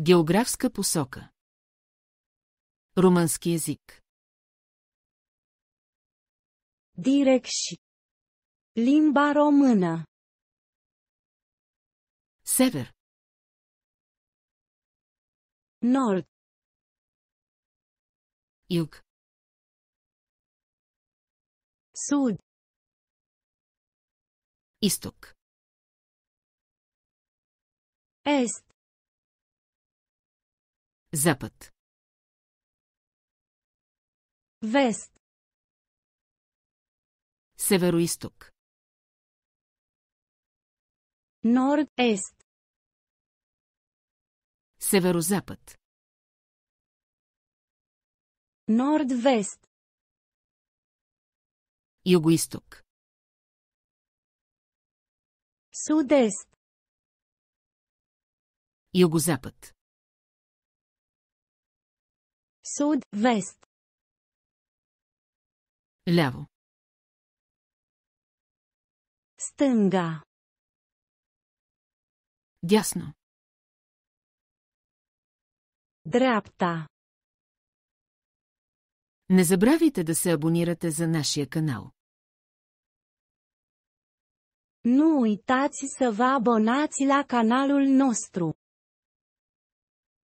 Географска посока. Румънски език. Дирекши. Лимба română. Север. Норд. Юг. Суд. Исток. Ест. Запад. Вест. Северо-исток. Норд-ест. Норд-вест. Юго-исток. Норд-вест. юго Югоисток. Судест. Югозапад. Суд, вест. Ляво. Stânga. Дясно. Dreapta. Не забравяйте да се абонирате за нашия канал. Nu uitați să vă abonați la canalul nostru.